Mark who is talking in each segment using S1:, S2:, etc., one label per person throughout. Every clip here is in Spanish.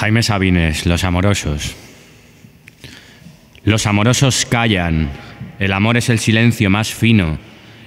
S1: Jaime Sabines, Los Amorosos. Los amorosos callan. El amor es el silencio más fino,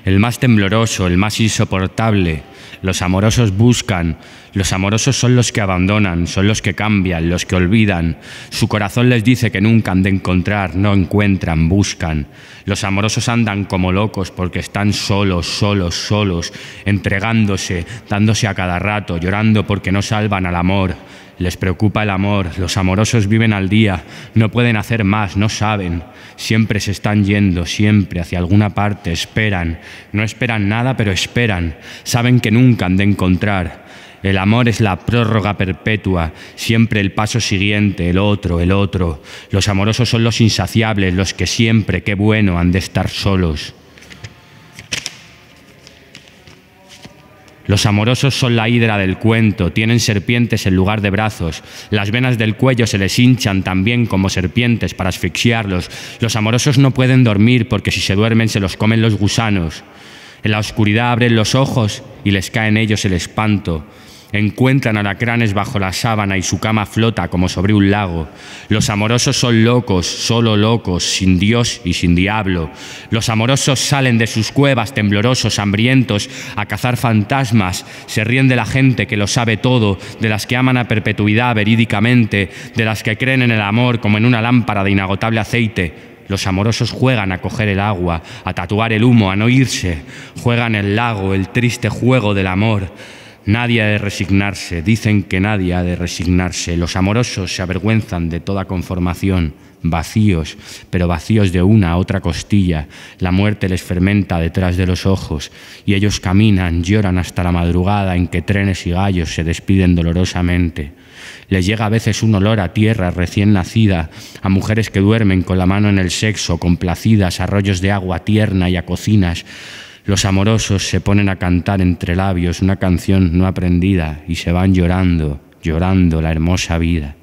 S1: el más tembloroso, el más insoportable. Los amorosos buscan, los amorosos son los que abandonan, son los que cambian, los que olvidan. Su corazón les dice que nunca han de encontrar, no encuentran, buscan. Los amorosos andan como locos porque están solos, solos, solos, entregándose, dándose a cada rato, llorando porque no salvan al amor. Les preocupa el amor, los amorosos viven al día, no pueden hacer más, no saben. Siempre se están yendo, siempre hacia alguna parte, esperan. No esperan nada, pero esperan. Saben que nunca han de encontrar. El amor es la prórroga perpetua, siempre el paso siguiente, el otro, el otro. Los amorosos son los insaciables, los que siempre, qué bueno, han de estar solos. Los amorosos son la hidra del cuento, tienen serpientes en lugar de brazos, las venas del cuello se les hinchan también como serpientes para asfixiarlos. Los amorosos no pueden dormir porque si se duermen se los comen los gusanos. En la oscuridad abren los ojos y les cae en ellos el espanto. Encuentran alacranes bajo la sábana y su cama flota como sobre un lago. Los amorosos son locos, solo locos, sin Dios y sin diablo. Los amorosos salen de sus cuevas temblorosos, hambrientos, a cazar fantasmas. Se ríen de la gente que lo sabe todo, de las que aman a perpetuidad verídicamente, de las que creen en el amor como en una lámpara de inagotable aceite. Los amorosos juegan a coger el agua, a tatuar el humo, a no irse. Juegan el lago, el triste juego del amor. Nadie ha de resignarse, dicen que nadie ha de resignarse. Los amorosos se avergüenzan de toda conformación, vacíos, pero vacíos de una a otra costilla. La muerte les fermenta detrás de los ojos y ellos caminan, lloran hasta la madrugada en que trenes y gallos se despiden dolorosamente. Les llega a veces un olor a tierra recién nacida, a mujeres que duermen con la mano en el sexo, complacidas, arroyos de agua tierna y a cocinas los amorosos se ponen a cantar entre labios una canción no aprendida y se van llorando, llorando la hermosa vida.